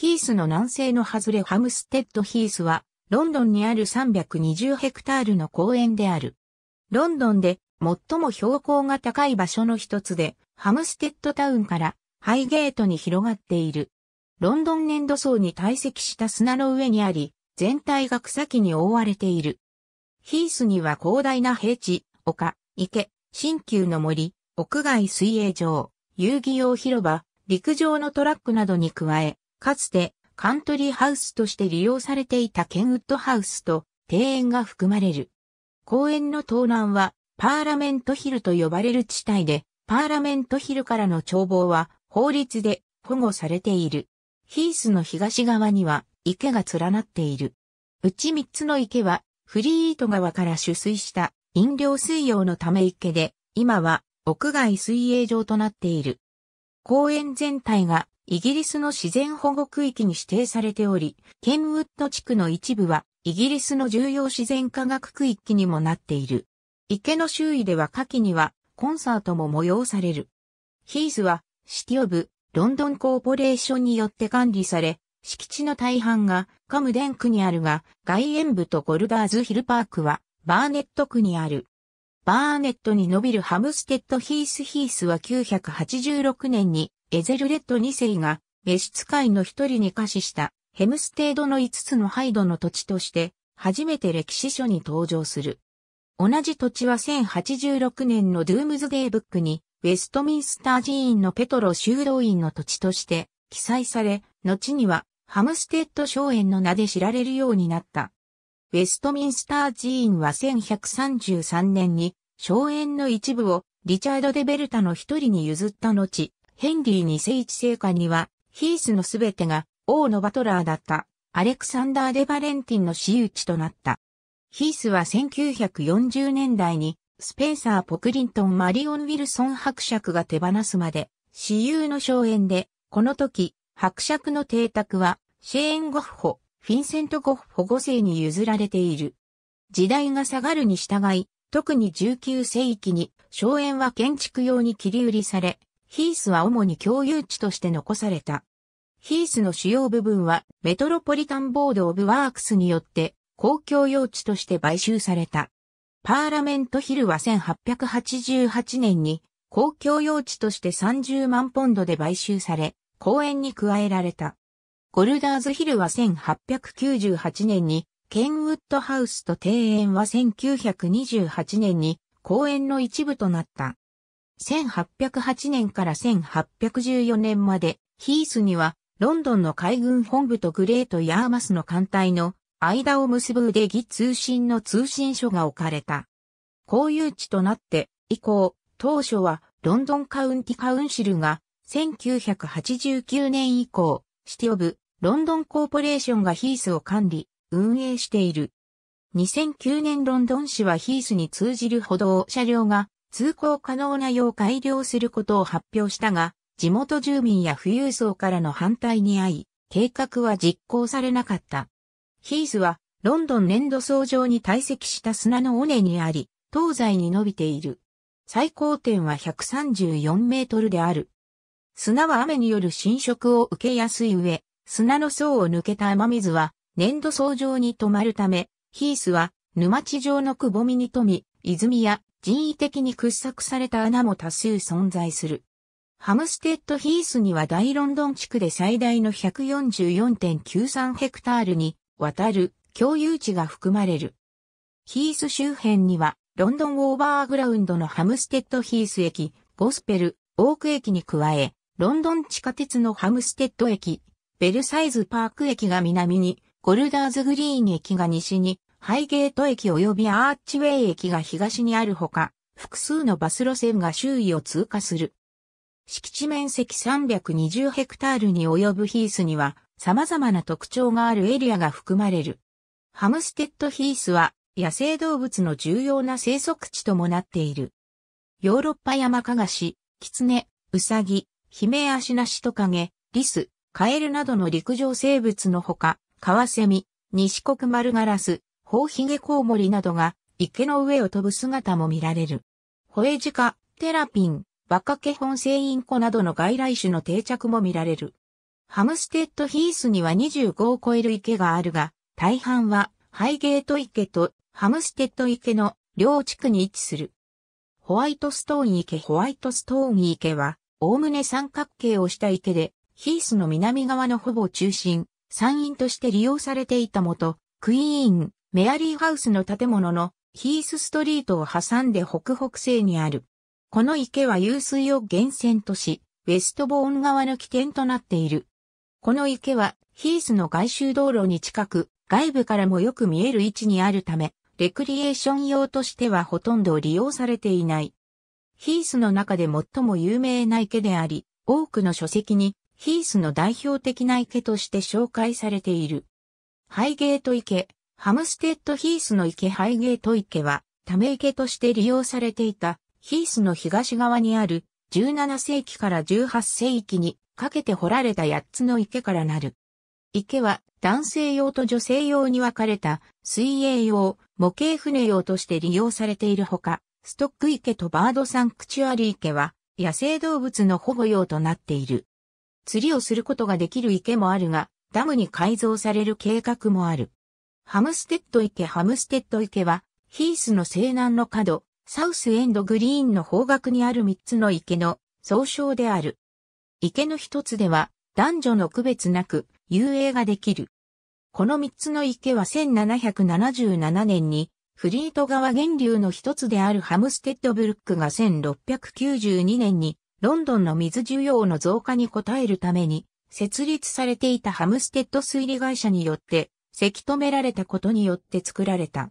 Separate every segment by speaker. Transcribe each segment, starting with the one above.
Speaker 1: ヒースの南西の外れハムステッドヒースは、ロンドンにある320ヘクタールの公園である。ロンドンで最も標高が高い場所の一つで、ハムステッドタウンからハイゲートに広がっている。ロンドン粘土層に堆積した砂の上にあり、全体が草木に覆われている。ヒースには広大な平地、丘、池、新旧の森、屋外水泳場、遊戯用広場、陸上のトラックなどに加え、かつてカントリーハウスとして利用されていたケンウッドハウスと庭園が含まれる。公園の東南はパーラメントヒルと呼ばれる地帯で、パーラメントヒルからの眺望は法律で保護されている。ヒースの東側には池が連なっている。うち三つの池はフリーート川から取水した飲料水用のため池で、今は屋外水泳場となっている。公園全体がイギリスの自然保護区域に指定されており、ケンウッド地区の一部はイギリスの重要自然科学区域にもなっている。池の周囲では夏季にはコンサートも催される。ヒースはシティオブロンドンコーポレーションによって管理され、敷地の大半がカムデン区にあるが、外縁部とゴルダーズヒルパークはバーネット区にある。バーネットに伸びるハムステッドヒースヒースは986年にエゼルレッド2世が、召使いの一人に課しした、ヘムステードの5つのハイドの土地として、初めて歴史書に登場する。同じ土地は1086年のドゥームズデーブックに、ウェストミンスター寺院のペトロ修道院の土地として記載され、後にはハムステッド荘園の名で知られるようになった。ウェストミンスター寺院は1133年に荘園の一部をリチャード・デ・ベルタの一人に譲った後、ヘンリー2世一世下には、ヒースのすべてが王のバトラーだったアレクサンダー・デ・バレンティンの私有地となった。ヒースは1940年代にスペンサー・ポクリントン・マリオン・ウィルソン伯爵が手放すまで、私有の荘園で、この時、伯爵の邸宅は、シェーン・ゴッホ、フィンセント・ゴッホ5世に譲られている。時代が下がるに従い、特に19世紀に荘園は建築用に切り売りされ、ヒースは主に共有地として残された。ヒースの主要部分はメトロポリタンボード・オブ・ワークスによって公共用地として買収された。パーラメントヒルは1888年に公共用地として30万ポンドで買収され、公園に加えられた。ゴルダーズヒルは1898年にケンウッドハウスと庭園は1928年に公園の一部となった。1808年から1814年まで、ヒースには、ロンドンの海軍本部とグレート・ヤーマスの艦隊の間を結ぶ腕ギ通信の通信所が置かれた。公有地となって以降、当初はロンドンカウンティカウンシルが1989年以降、シティオブロンドンコーポレーションがヒースを管理、運営している。2009年ロンドン市はヒースに通じる歩道車両が通行可能なよう改良することを発表したが、地元住民や富裕層からの反対に遭い、計画は実行されなかった。ヒースは、ロンドン粘土層上に堆積した砂の尾根にあり、東西に伸びている。最高点は134メートルである。砂は雨による浸食を受けやすい上、砂の層を抜けた雨水は粘土層上に止まるため、ヒースは沼地上のくぼみに富み、泉や人為的に掘削された穴も多数存在する。ハムステッドヒースには大ロンドン地区で最大の144.93ヘクタールにわたる共有地が含まれる。ヒース周辺にはロンドンオーバーグラウンドのハムステッドヒース駅、ゴスペル、オーク駅に加え、ロンドン地下鉄のハムステッド駅、ベルサイズパーク駅が南に、ゴルダーズグリーン駅が西に、ハイゲート駅及びアーチウェイ駅が東にあるほか、複数のバス路線が周囲を通過する。敷地面積320ヘクタールに及ぶヒースには様々な特徴があるエリアが含まれる。ハムステッドヒースは野生動物の重要な生息地ともなっている。ヨーロッパ山かがし、キツネ、ウサギ、ヒメアシナシトカゲ、リス、カエルなどの陸上生物のほか、カワセミ、西国丸ガラス、ホウヒゲコウモリなどが池の上を飛ぶ姿も見られる。ホエジカ、テラピン、バカケホンセインコなどの外来種の定着も見られる。ハムステッドヒースには25を超える池があるが、大半はハイゲート池とハムステッド池の両地区に位置する。ホワイトストーン池ホワイトストーン池は、おおむね三角形をした池で、ヒースの南側のほぼ中心、山陰として利用されていたもと、クイーン、メアリーハウスの建物のヒースストリートを挟んで北北西にある。この池は湧水を源泉とし、ウェストボーン側の起点となっている。この池はヒースの外周道路に近く、外部からもよく見える位置にあるため、レクリエーション用としてはほとんど利用されていない。ヒースの中で最も有名な池であり、多くの書籍にヒースの代表的な池として紹介されている。ハイゲート池、ハムステッドヒースの池ハイゲート池は、ため池として利用されていた、ヒースの東側にある、17世紀から18世紀にかけて掘られた8つの池からなる。池は男性用と女性用に分かれた水泳用、模型船用として利用されているほか、ストック池とバードサンクチュアリー池は野生動物の保護用となっている。釣りをすることができる池もあるが、ダムに改造される計画もある。ハムステッド池ハムステッド池は、ヒースの西南の角、サウスエンドグリーンの方角にある3つの池の総称である。池の一つでは、男女の区別なく、遊泳ができる。この三つの池は1777年に、フリート川源流の一つであるハムステッドブルックが1692年に、ロンドンの水需要の増加に応えるために、設立されていたハムステッド水利会社によってせき止められたことによって作られた。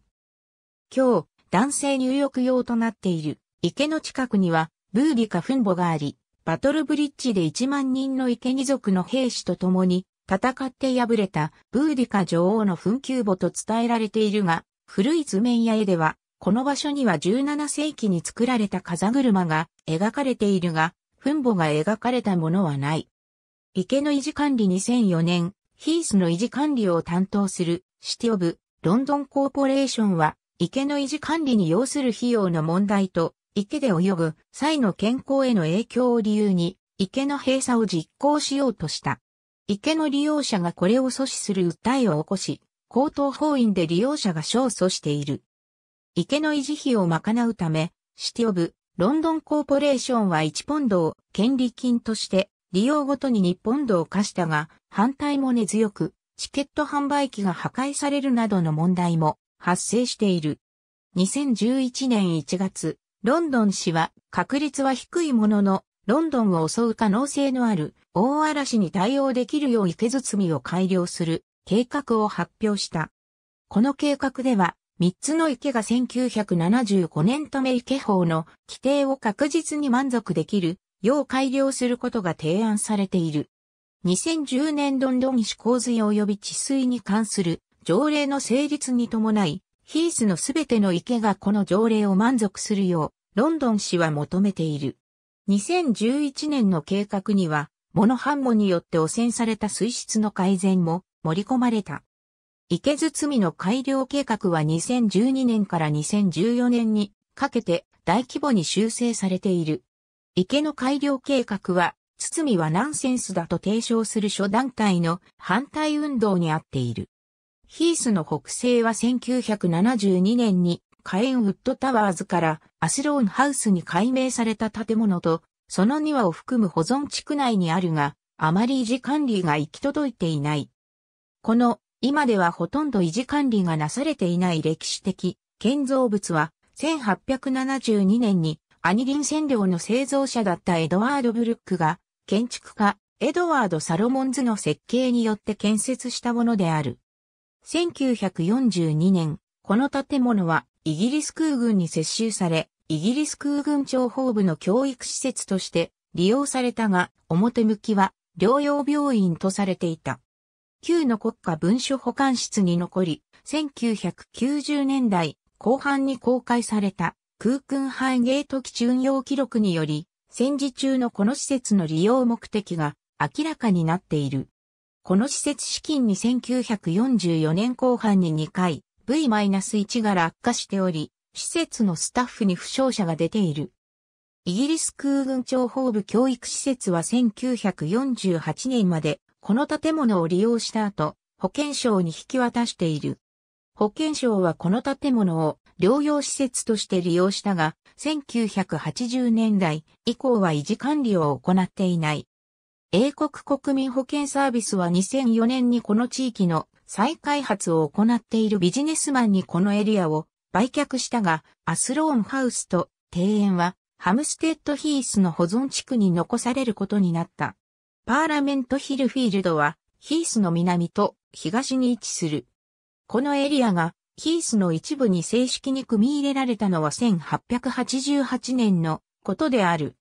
Speaker 1: 今日、男性入浴用となっている池の近くにはブーリカ墳墓があり、バトルブリッジで1万人の池二族の兵士と共に戦って敗れたブーリカ女王の墳丘墓と伝えられているが、古い図面や絵では、この場所には17世紀に作られた風車が描かれているが、墳墓が描かれたものはない。池の維持管理2004年、ヒースの維持管理を担当するシティオブロンドンコーポレーションは池の維持管理に要する費用の問題と池で泳ぐ際の健康への影響を理由に池の閉鎖を実行しようとした。池の利用者がこれを阻止する訴えを起こし、高等法院で利用者が勝訴している。池の維持費を賄うため、シティオブロンドンコーポレーションは1ポンドを権利金として利用ごとに日本度を課したが、反対も根強く、チケット販売機が破壊されるなどの問題も発生している。2011年1月、ロンドン市は確率は低いものの、ロンドンを襲う可能性のある大嵐に対応できるよう池包みを改良する計画を発表した。この計画では、3つの池が1975年止め池法の規定を確実に満足できる要改良することが提案されている。2010年ロンドン市洪水及び治水に関する条例の成立に伴い、ヒースのすべての池がこの条例を満足するよう、ロンドン市は求めている。2011年の計画には、モノハンモによって汚染された水質の改善も盛り込まれた。池包みの改良計画は2012年から2014年にかけて大規模に修正されている。池の改良計画は、堤はナンセンスだと提唱する諸団体の反対運動にあっている。ヒースの北西は1972年にカエンウッドタワーズからアスローンハウスに改名された建物と、その庭を含む保存地区内にあるが、あまり維持管理が行き届いていない。この、今ではほとんど維持管理がなされていない歴史的建造物は、1872年にアニリン染料の製造者だったエドワード・ブルックが、建築家、エドワード・サロモンズの設計によって建設したものである。1942年、この建物はイギリス空軍に接収され、イギリス空軍情報部の教育施設として利用されたが、表向きは療養病院とされていた。旧の国家文書保管室に残り、1990年代後半に公開された空軍ハイゲート基巡用記録により、戦時中のこの施設の利用目的が明らかになっている。この施設資金に1944年後半に2回 V-1 が落下しており、施設のスタッフに負傷者が出ている。イギリス空軍庁報部教育施設は1948年までこの建物を利用した後、保健省に引き渡している。保健省はこの建物を療養施設として利用したが、1980年代以降は維持管理を行っていない。英国国民保健サービスは2004年にこの地域の再開発を行っているビジネスマンにこのエリアを売却したが、アスローンハウスと庭園はハムステッドヒースの保存地区に残されることになった。パーラメントヒルフィールドはヒースの南と東に位置する。このエリアがヒースの一部に正式に組み入れられたのは1888年のことである。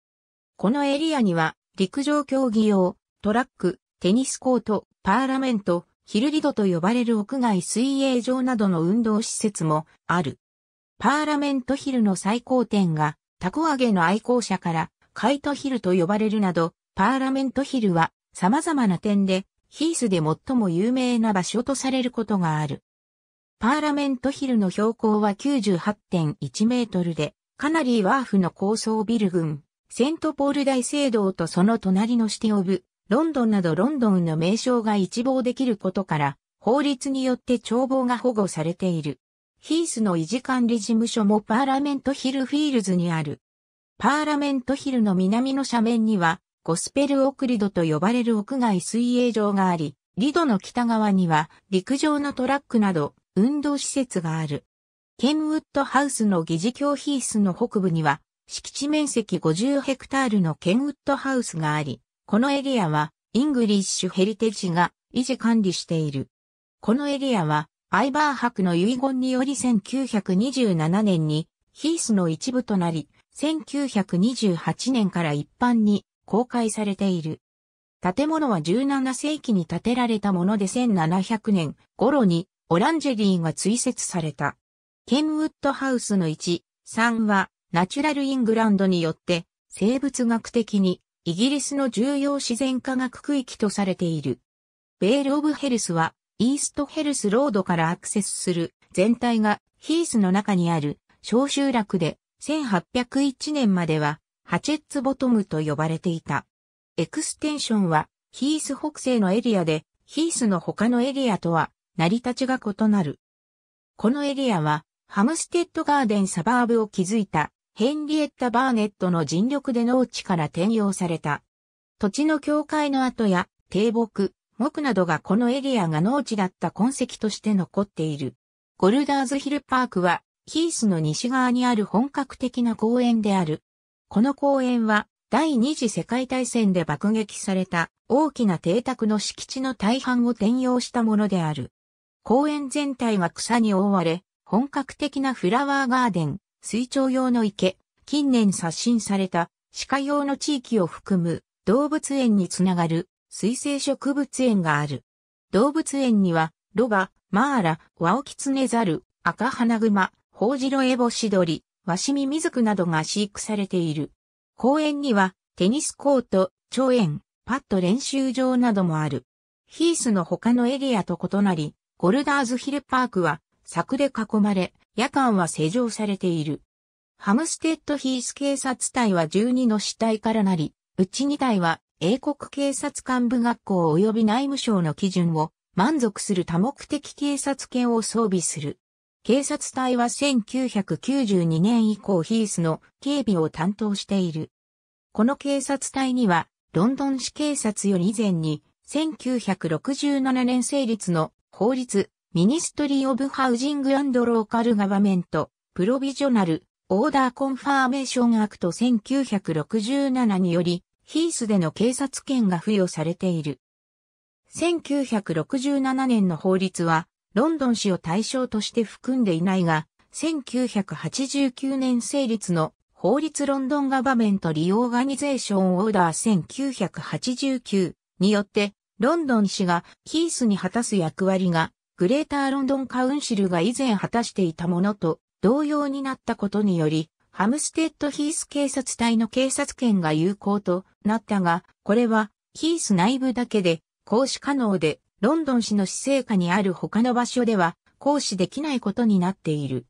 Speaker 1: このエリアには陸上競技用、トラック、テニスコート、パーラメント、ヒルリドと呼ばれる屋外水泳場などの運動施設もある。パーラメントヒルの最高点が、タコ揚げの愛好者から、カイトヒルと呼ばれるなど、パーラメントヒルは様々な点で、ヒースで最も有名な場所とされることがある。パーラメントヒルの標高は98.1メートルで、カナリーワーフの高層ビル群、セントポール大聖堂とその隣のシティオブ、ロンドンなどロンドンの名称が一望できることから、法律によって眺望が保護されている。ヒースの維持管理事務所もパーラメントヒルフィールズにある。パーラメントヒルの南の斜面には、ゴスペルオクリドと呼ばれる屋外水泳場があり、リドの北側には陸上のトラックなど運動施設がある。ケンウッドハウスの議事教ヒースの北部には、敷地面積50ヘクタールのケンウッドハウスがあり、このエリアは、イングリッシュヘリテージが維持管理している。このエリアは、アイバー博の遺言により1927年に、ヒースの一部となり、1928年から一般に公開されている。建物は17世紀に建てられたもので1700年頃にオランジェリーが追設された。ケンウッドハウスの1、3は、ナチュラルイングランドによって、生物学的に、イギリスの重要自然科学区域とされている。ベール・オブ・ヘルスは、イースト・ヘルスロードからアクセスする、全体が、ヒースの中にある、小集落で、1801年までは、ハチェッツ・ボトムと呼ばれていた。エクステンションは、ヒース北西のエリアで、ヒースの他のエリアとは成り立ちが異なる。このエリアは、ハムステッドガーデンサバーブを築いたヘンリエッタ・バーネットの尽力で農地から転用された。土地の境界の跡や低木、木などがこのエリアが農地だった痕跡として残っている。ゴルダーズヒルパークは、ヒースの西側にある本格的な公園である。この公園は、第二次世界大戦で爆撃された大きな邸宅の敷地の大半を転用したものである。公園全体が草に覆われ、本格的なフラワーガーデン、水鳥用の池、近年刷新された鹿用の地域を含む動物園につながる水生植物園がある。動物園には、ロバ、マーラ、ワオキツネザル、赤花マ、ホウジロエボシドリ、ワシミミズクなどが飼育されている。公園には、テニスコート、エ園、パッド練習場などもある。ヒースの他のエリアと異なり、ゴルダーズヒルパークは柵で囲まれ、夜間は施錠されている。ハムステッドヒース警察隊は12の死体からなり、うち2体は英国警察幹部学校及び内務省の基準を満足する多目的警察犬を装備する。警察隊は1992年以降ヒースの警備を担当している。この警察隊にはロンドン市警察より以前に1967年成立の法律、ミニストリー・オブ・ハウジング・アンド・ローカル・ガバメント、プロビジョナル、オーダー・コンファーメーション・アクト1967により、ヒースでの警察権が付与されている。1967年の法律は、ロンドン市を対象として含んでいないが、1989年成立の法律ロンドンガバメントリオーガニゼーションオーダー1989によってロンドン市がヒースに果たす役割が、グレーターロンドンカウンシルが以前果たしていたものと同様になったことにより、ハムステッドヒース警察隊の警察権が有効となったが、これはヒース内部だけで行使可能で、ロンドン市の市政下にある他の場所では行使できないことになっている。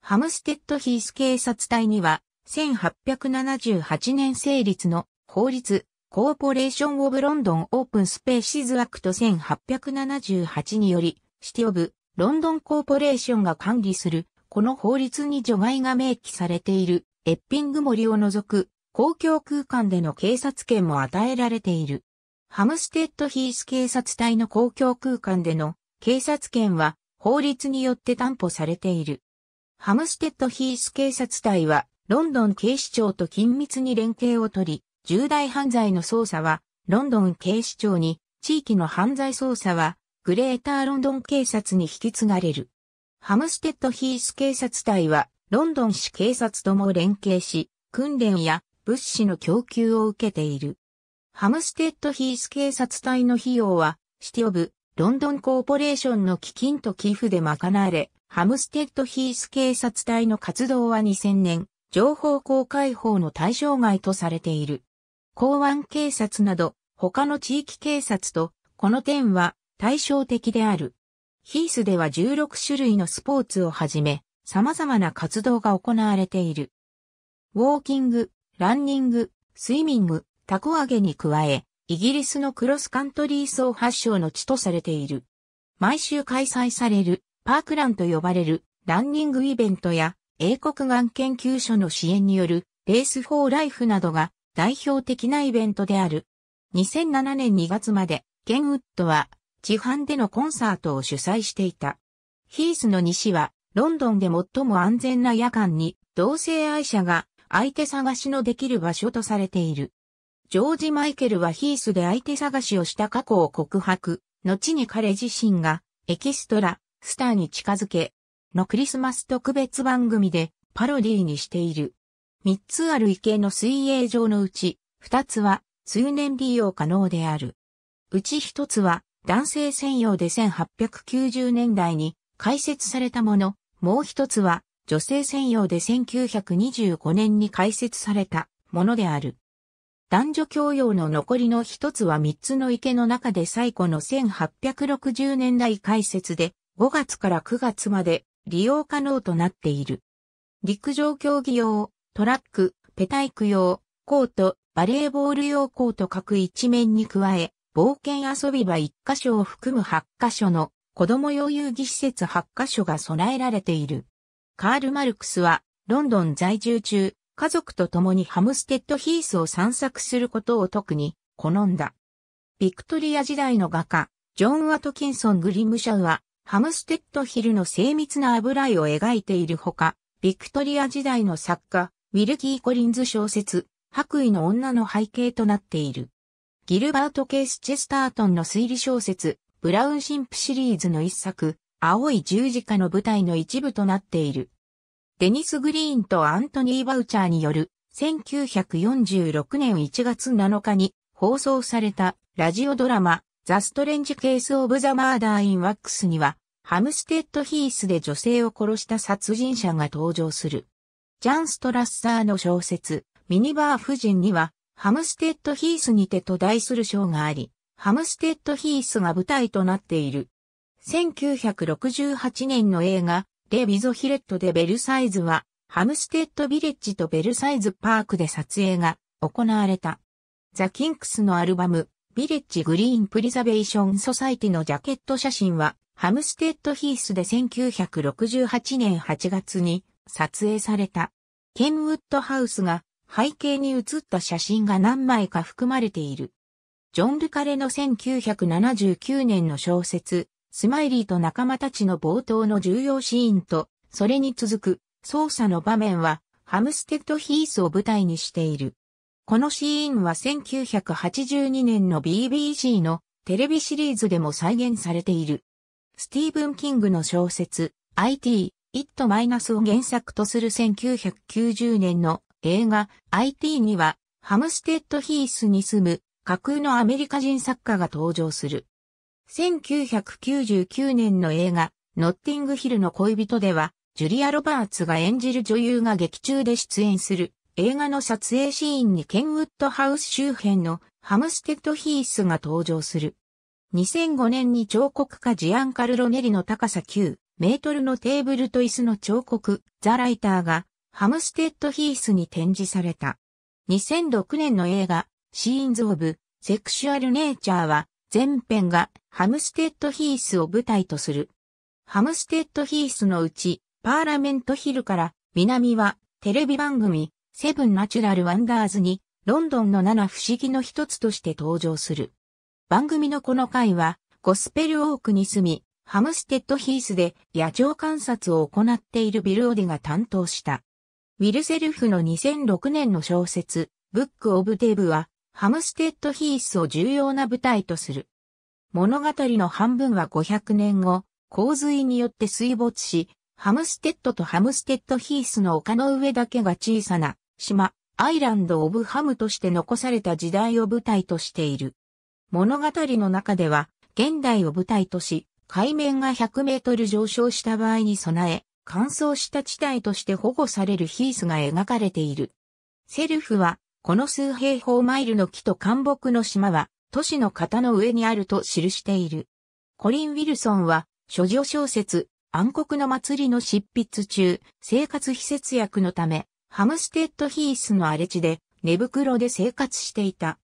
Speaker 1: ハムステッドヒース警察隊には、1878年成立の法律コーポレーション・オブ・ロンドン・オープン・スペーシズ・アクト1878により、シティ・オブ・ロンドン・コーポレーションが管理する、この法律に除外が明記されている、エッピング森を除く、公共空間での警察権も与えられている。ハムステッドヒース警察隊の公共空間での警察権は法律によって担保されている。ハムステッドヒース警察隊はロンドン警視庁と緊密に連携を取り、重大犯罪の捜査は、ロンドン警視庁に、地域の犯罪捜査は、グレーターロンドン警察に引き継がれる。ハムステッドヒース警察隊は、ロンドン市警察とも連携し、訓練や物資の供給を受けている。ハムステッドヒース警察隊の費用は、シティオブ、ロンドンコーポレーションの基金と寄付で賄われ、ハムステッドヒース警察隊の活動は2000年、情報公開法の対象外とされている。港湾警察など他の地域警察とこの点は対照的である。ヒースでは16種類のスポーツをはじめ、様々な活動が行われている。ウォーキング、ランニング、スイミング、タコ揚げに加え、イギリスのクロスカントリー層発祥の地とされている。毎週開催される、パークランと呼ばれる、ランニングイベントや、英国がん研究所の支援による、レースフォーライフなどが代表的なイベントである。2007年2月まで、ケンウッドは、地販でのコンサートを主催していた。ヒースの西は、ロンドンで最も安全な夜間に、同性愛者が相手探しのできる場所とされている。ジョージ・マイケルはヒースで相手探しをした過去を告白、後に彼自身が、エキストラ、スターに近づけ、のクリスマス特別番組でパロディーにしている。三つある池の水泳場のうち、二つは通年利用可能である。うち一つは男性専用で1890年代に開設されたもの、もう一つは女性専用で1925年に開設されたものである。男女共用の残りの一つは三つの池の中で最古の1860年代開設で5月から9月まで利用可能となっている。陸上競技用、トラック、ペタイク用、コート、バレーボール用コート各一面に加え、冒険遊び場1箇所を含む8箇所の子供用遊戯施設8箇所が備えられている。カール・マルクスは、ロンドン在住中、家族と共にハムステッドヒースを散策することを特に好んだ。ビクトリア時代の画家、ジョン・アトキンソン・グリムシャウは、ハムステッドヒルの精密な油絵を描いているほか、ビクトリア時代の作家、ウィルキー・コリンズ小説、白衣の女の背景となっている。ギルバート・ケース・チェスタートンの推理小説、ブラウンシンプシリーズの一作、青い十字架の舞台の一部となっている。デニス・グリーンとアントニー・バウチャーによる、1946年1月7日に放送されたラジオドラマ、ザ・ストレンジ・ケース・オブ・ザ・マーダー・イン・ワックスには、ハムステッド・ヒースで女性を殺した殺人者が登場する。ジャン・ストラッサーの小説、ミニバー夫人には、ハムステッドヒースにてと題する章があり、ハムステッドヒースが舞台となっている。1968年の映画、レ・ビゾヒレットでベルサイズは、ハムステッドビレッジとベルサイズパークで撮影が行われた。ザ・キンクスのアルバム、ビレッジ・グリーン・プリザベーション・ソサイティのジャケット写真は、ハムステッドヒースで1968年8月に撮影された。ケンウッドハウスが背景に写った写真が何枚か含まれている。ジョン・ルカレの1979年の小説、スマイリーと仲間たちの冒頭の重要シーンと、それに続く捜査の場面は、ハムステッド・ヒースを舞台にしている。このシーンは1982年の BBC のテレビシリーズでも再現されている。スティーブン・キングの小説、IT、イットマイナスを原作とする1990年の映画 IT にはハムステッドヒースに住む架空のアメリカ人作家が登場する。1999年の映画ノッティングヒルの恋人ではジュリア・ロバーツが演じる女優が劇中で出演する映画の撮影シーンにケンウッドハウス周辺のハムステッドヒースが登場する。2005年に彫刻家ジアンカルロ・ネリの高さ9メートルのテーブルと椅子の彫刻、ザ・ライターが、ハムステッド・ヒースに展示された。2006年の映画、シーンズ・オブ・セクシュアル・ネイチャーは、前編がハムステッド・ヒースを舞台とする。ハムステッド・ヒースのうち、パーラメント・ヒルから、南は、テレビ番組、セブン・ナチュラル・ワンダーズに、ロンドンの七不思議の一つとして登場する。番組のこの回は、ゴスペル・オークに住み、ハムステッドヒースで野鳥観察を行っているビル・オディが担当した。ウィルセルフの2006年の小説、ブック・オブ・デブは、ハムステッドヒースを重要な舞台とする。物語の半分は500年後、洪水によって水没し、ハムステッドとハムステッドヒースの丘の上だけが小さな島、アイランド・オブ・ハムとして残された時代を舞台としている。物語の中では、現代を舞台とし、海面が100メートル上昇した場合に備え、乾燥した地帯として保護されるヒースが描かれている。セルフは、この数平方マイルの木と干木の島は、都市の型の上にあると記している。コリン・ウィルソンは、諸女小説、暗黒の祭りの執筆中、生活非節約のため、ハムステッドヒースの荒れ地で、寝袋で生活していた。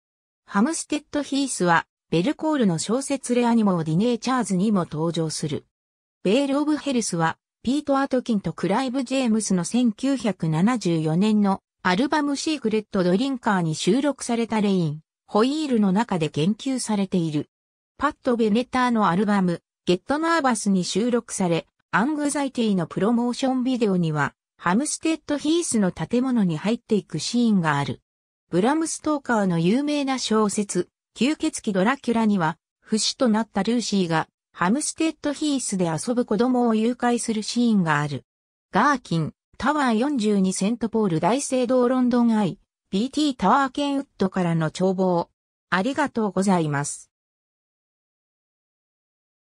Speaker 1: ハムステッドヒースは、ベルコールの小説レアニモをディネーチャーズにも登場する。ベール・オブ・ヘルスは、ピート・アトキンとクライブ・ジェームスの1974年のアルバムシークレット・ドリンカーに収録されたレイン、ホイールの中で言及されている。パッド・ベネターのアルバム、ゲット・ナーバスに収録され、アングザイティのプロモーションビデオには、ハムステッド・ヒースの建物に入っていくシーンがある。ブラム・ストーカーの有名な小説、吸血鬼ドラキュラには、不死となったルーシーが、ハムステッドヒースで遊ぶ子供を誘拐するシーンがある。ガーキン、タワー42セントポール大聖堂ロンドンアイ、BT タワーケンウッドからの眺望。ありがとうございます。